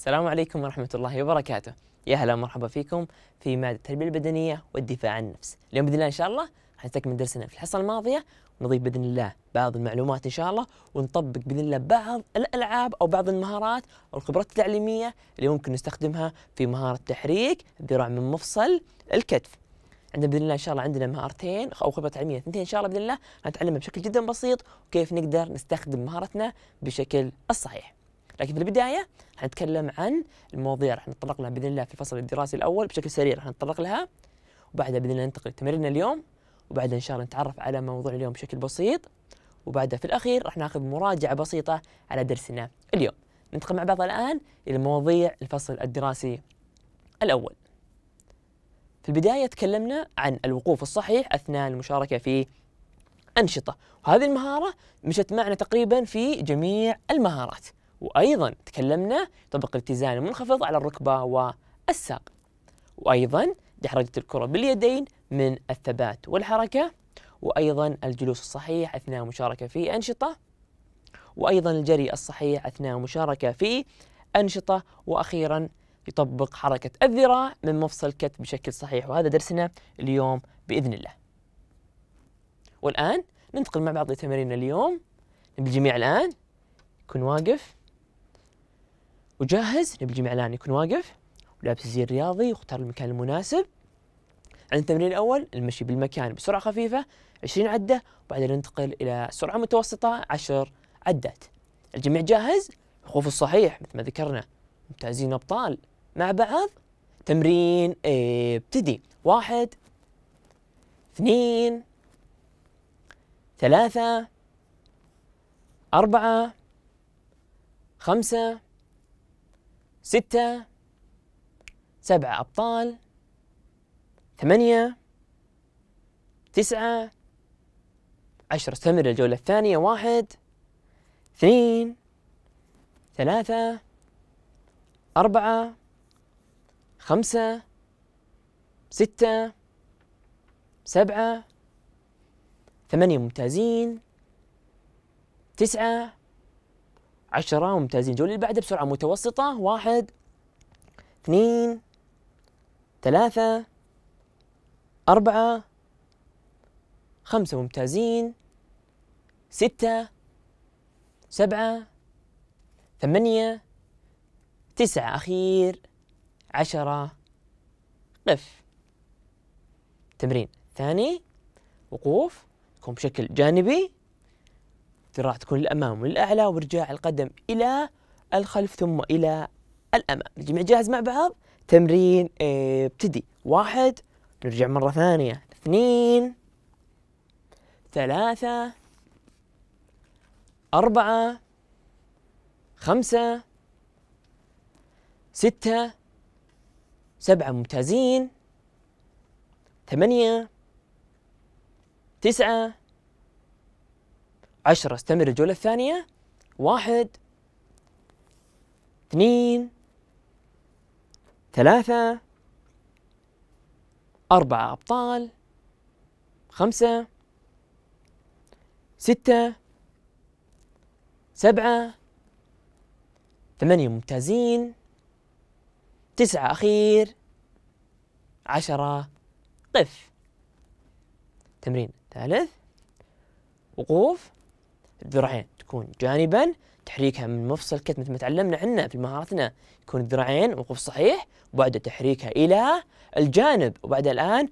السلام عليكم ورحمة الله وبركاته يا هلا ومرحبا فيكم في مادة التربية البدنية والدفاع عن النفس اليوم بإذن الله إن شاء الله حنستكمل درسنا في الحصة الماضية ونضيف بإذن الله بعض المعلومات إن شاء الله ونطبق بإذن الله بعض الألعاب أو بعض المهارات أو الخبرات التعليمية اللي ممكن نستخدمها في مهارة تحريك الذراع من مفصل الكتف عندنا باذن الله ان شاء الله عندنا مهارتين او خبره تعليميه اثنتين ان شاء الله باذن الله هنتعلمها بشكل جدا بسيط وكيف نقدر نستخدم مهارتنا بشكل الصحيح. لكن في البداية حنتكلم عن المواضيع راح نتطرق لها بإذن الله في الفصل الدراسي الأول بشكل سريع راح نتطرق لها وبعدها بإذن الله ننتقل لتمريننا اليوم وبعدها إن شاء الله نتعرف على موضوع اليوم بشكل بسيط وبعدها في الأخير راح ناخذ مراجعة بسيطة على درسنا اليوم ننتقل مع بعض الآن إلى مواضيع الفصل الدراسي الأول في البداية تكلمنا عن الوقوف الصحيح أثناء المشاركة في أنشطة وهذه المهارة مشت معنا تقريبا في جميع المهارات وأيضا تكلمنا يطبق الاتزان المنخفض على الركبة والساق وأيضا دحرجة الكرة باليدين من الثبات والحركة وأيضا الجلوس الصحيح أثناء مشاركة في أنشطة وأيضا الجري الصحيح أثناء مشاركة في أنشطة وأخيرا يطبق حركة الذراع من مفصل الكتف بشكل صحيح وهذا درسنا اليوم بإذن الله والآن ننتقل مع بعض لتمارين اليوم الجميع الآن يكون واقف وجهز نبي جميع الآن يكون واقف ولابس الزي الرياضي واختار المكان المناسب عند التمرين الأول المشي بالمكان بسرعة خفيفة 20 عدة وبعدين ننتقل إلى سرعة متوسطة 10 عدات الجميع جاهز الخوف الصحيح مثل ما ذكرنا ممتازين أبطال مع بعض تمرين ابتدي واحد اثنين ثلاثة أربعة خمسة ستة سبعة أبطال ثمانية تسعة عشرة استمر الجولة الثانية واحد اثنين ثلاثة أربعة خمسة ستة سبعة ثمانية ممتازين تسعة عشرة ممتازين الجولة اللي بعدها بسرعة متوسطة واحد اثنين ثلاثة أربعة خمسة ممتازين ستة سبعة ثمانية تسعة أخير عشرة قف تمرين ثاني وقوف يكون بشكل جانبي ذراع تكون للأمام وللأعلى وارجاع القدم إلى الخلف ثم إلى الأمام الجميع جاهز مع بعض تمرين آه، ابتدي واحد نرجع مرة ثانية اثنين ثلاثة أربعة خمسة ستة سبعة ممتازين ثمانية تسعة عشرة استمر الجولة الثانية واحد اثنين ثلاثة أربعة أبطال خمسة ستة سبعة ثمانية ممتازين تسعة أخير عشرة قف تمرين ثالث وقوف الذراعين تكون جانبا تحريكها من مفصل كتف مثل ما تعلمنا عنا في مهارتنا يكون الذراعين وقوف صحيح وبعد تحريكها إلى الجانب وبعد الآن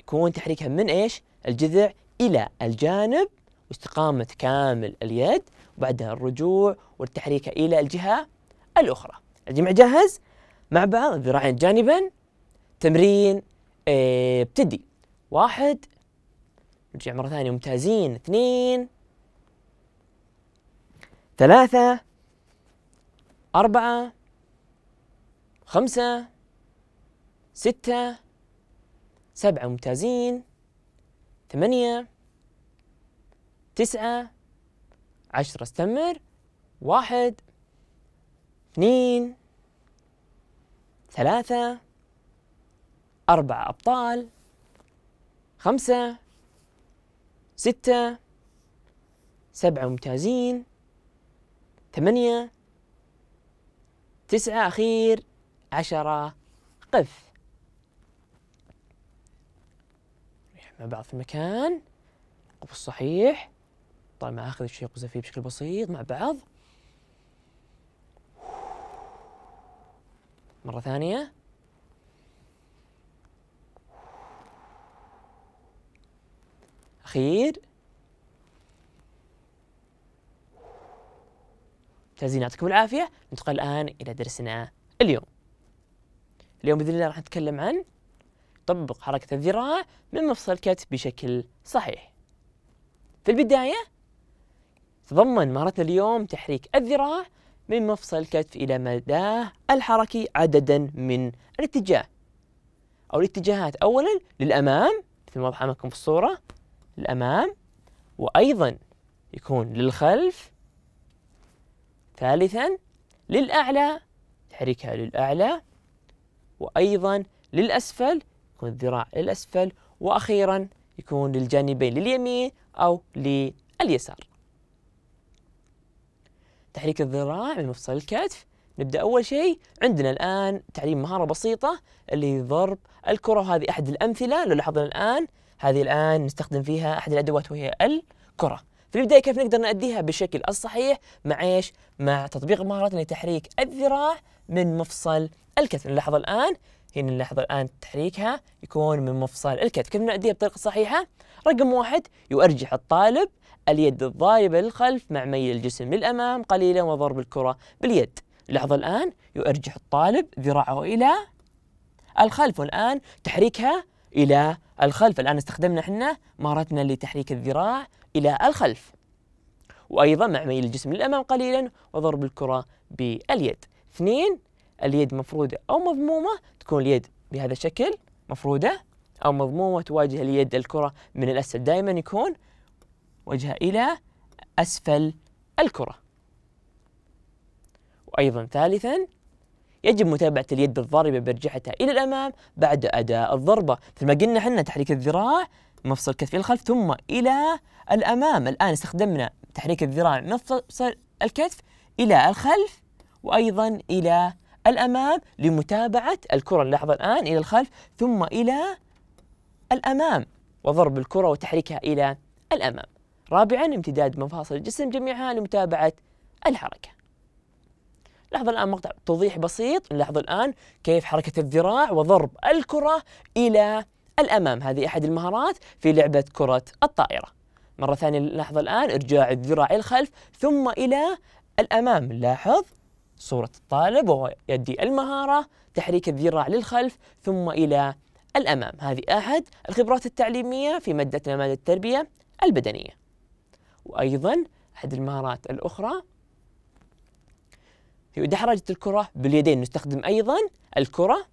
يكون تحريكها من إيش الجذع إلى الجانب واستقامة كامل اليد وبعدها الرجوع والتحريكه إلى الجهة الأخرى الجمع جاهز مع بعض الذراعين جانبا تمرين إيه، ابتدي واحد نرجع مرة ثانية ممتازين اثنين ثلاثة أربعة خمسة ستة سبعة ممتازين ثمانية تسعة عشرة استمر واحد اثنين ثلاثة أربعة أبطال خمسة ستة سبعة ممتازين ثمانية تسعة أخير عشرة قف مع بعض في مكان قف الصحيح طالما طيب أخذ الشيء قزفي بشكل بسيط مع بعض مرة ثانية أخير ممتازين يعطيكم العافية ننتقل الآن إلى درسنا اليوم اليوم بإذن الله راح نتكلم عن طبق حركة الذراع من مفصل الكتف بشكل صحيح في البداية تضمن مهارتنا اليوم تحريك الذراع من مفصل الكتف إلى مداه الحركي عددا من الاتجاه أو الاتجاهات أولا للأمام مثل ما أمامكم في الصورة للأمام وأيضا يكون للخلف ثالثا للأعلى الحركة للأعلى وأيضا للأسفل يكون الذراع للأسفل وأخيرا يكون للجانبين لليمين أو لليسار تحريك الذراع من مفصل الكتف نبدأ أول شيء عندنا الآن تعليم مهارة بسيطة اللي هي ضرب الكرة وهذه أحد الأمثلة لو لاحظنا الآن هذه الآن نستخدم فيها أحد الأدوات وهي الكرة في البدايه كيف نقدر ناديها بالشكل الصحيح مع ايش؟ مع تطبيق مهارات لتحريك الذراع من مفصل الكتف نلاحظ الان هنا نلاحظ الآن تحريكها يكون من مفصل الكتف كيف نأديها بطريقة صحيحة؟ رقم واحد يؤرجح الطالب اليد الضاربة للخلف مع ميل الجسم للأمام قليلا وضرب الكرة باليد لحظة الآن يؤرجح الطالب ذراعه إلى الخلف والآن تحريكها إلى الخلف الآن استخدمنا احنا مهارتنا لتحريك الذراع إلى الخلف وأيضا مع ميل الجسم للأمام قليلا وضرب الكرة باليد اثنين اليد مفرودة أو مضمومة تكون اليد بهذا الشكل مفرودة أو مضمومة تواجه اليد الكرة من الأسفل دائما يكون وجهها إلى أسفل الكرة وأيضا ثالثا يجب متابعة اليد الضاربة برجحتها إلى الأمام بعد أداء الضربة مثل ما قلنا حنا تحريك الذراع مفصل كتف إلى الخلف ثم إلى الأمام الآن استخدمنا تحريك الذراع مفصل الكتف إلى الخلف وأيضا إلى الأمام لمتابعة الكرة اللحظة الآن إلى الخلف ثم إلى الأمام وضرب الكرة وتحريكها إلى الأمام رابعا امتداد مفاصل الجسم جميعها لمتابعة الحركة لحظة الآن مقطع توضيح بسيط لحظة الآن كيف حركة الذراع وضرب الكرة إلى الأمام هذه أحد المهارات في لعبة كرة الطائرة مرة ثانية لحظة الآن إرجاع الذراع إلى الخلف ثم إلى الأمام لاحظ صورة الطالب وهو يدي المهارة تحريك الذراع للخلف ثم إلى الأمام هذه أحد الخبرات التعليمية في مادتنا مادة التربية البدنية وأيضا أحد المهارات الأخرى هي دحرجة الكرة باليدين نستخدم أيضا الكرة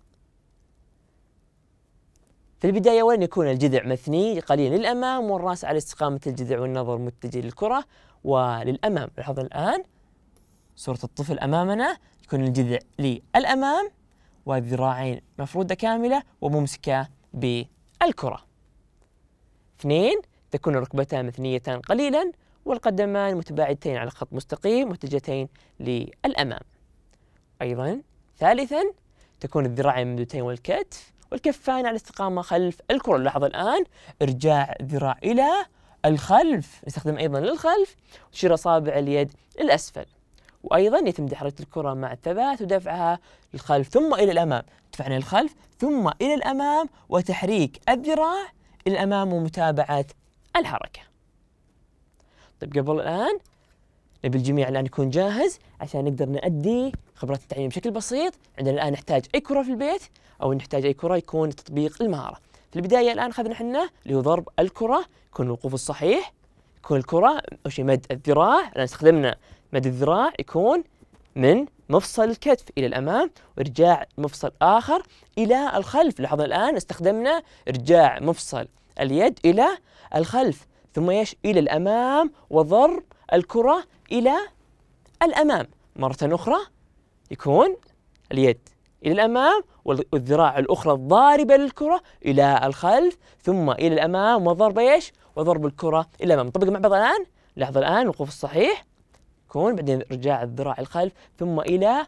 في البداية وين يكون الجذع مثني قليلا للأمام والرأس على استقامة الجذع والنظر متجه للكرة وللأمام لاحظ الآن صورة الطفل أمامنا يكون الجذع للأمام والذراعين مفرودة كاملة وممسكة بالكرة اثنين تكون ركبتان مثنيتان قليلا والقدمان متباعدتين على خط مستقيم متجهتين للأمام أيضا ثالثا تكون الذراعين ممدودتين والكتف والكفان على الاستقامة خلف الكرة لاحظ الآن إرجاع ذراع إلى الخلف نستخدم أيضا للخلف وشير أصابع اليد للأسفل وايضا يتم تحريك الكره مع الثبات ودفعها للخلف ثم الى الامام دفعنا للخلف ثم الى الامام وتحريك الذراع الى الامام ومتابعه الحركه طيب قبل الان نبي الجميع الان يكون جاهز عشان نقدر نؤدي خبرات التعليم بشكل بسيط عندنا الآن نحتاج أي كرة في البيت أو نحتاج أي كرة يكون تطبيق المهارة في البداية الآن أخذنا حنا اللي هو ضرب الكرة يكون الوقوف الصحيح يكون الكرة أو شيء مد الذراع الآن استخدمنا مد الذراع يكون من مفصل الكتف إلى الأمام وإرجاع مفصل آخر إلى الخلف لاحظنا الآن استخدمنا إرجاع مفصل اليد إلى الخلف ثم يش إلى الأمام وضرب الكرة إلى الأمام مرة أخرى يكون اليد إلى الأمام والذراع الأخرى الضاربة للكرة إلى الخلف ثم إلى الأمام وضرب إيش؟ وضرب الكرة إلى الأمام نطبق مع بعض الآن لحظة الآن الوقوف الصحيح يكون بعدين رجاع الذراع الخلف ثم إلى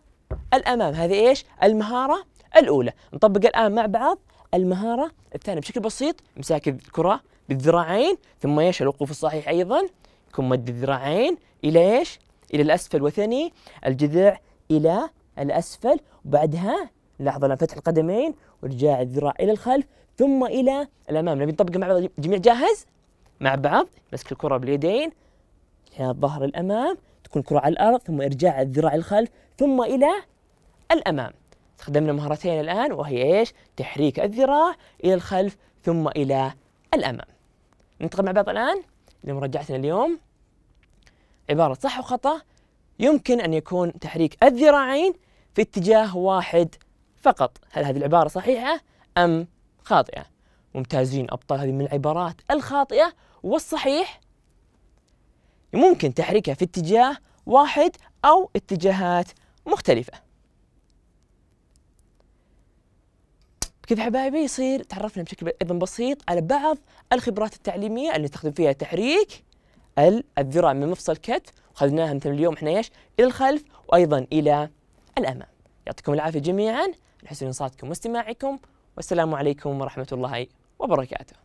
الأمام هذه إيش؟ المهارة الأولى نطبق الآن مع بعض المهارة الثانية بشكل بسيط مساك الكرة بالذراعين ثم إيش الوقوف الصحيح أيضا يكون مد الذراعين إلى إيش؟ إلى الأسفل وثني الجذع إلى الأسفل وبعدها لاحظوا الآن فتح القدمين وارجاع الذراع إلى الخلف ثم إلى الأمام نبي نطبقه مع بعض جميع جاهز مع بعض مسك الكرة باليدين إلى الظهر الأمام تكون الكرة على الأرض ثم إرجاع الذراع الخلف ثم إلى الأمام استخدمنا مهارتين الآن وهي إيش تحريك الذراع إلى الخلف ثم إلى الأمام ننتقل مع بعض الآن لمراجعتنا اليوم عبارة صح وخطأ يمكن أن يكون تحريك الذراعين في اتجاه واحد فقط هل هذه العبارة صحيحة أم خاطئة ممتازين أبطال هذه من العبارات الخاطئة والصحيح ممكن تحريكها في اتجاه واحد أو اتجاهات مختلفة كذا حبايبي يصير تعرفنا بشكل ايضا بسيط على بعض الخبرات التعليميه اللي نستخدم فيها تحريك الذراع من مفصل كتف خذناها مثل اليوم احنا ايش؟ الى الخلف وايضا الى الامام. يعطيكم العافيه جميعا لحسن انصاتكم واستماعكم والسلام عليكم ورحمه الله وبركاته.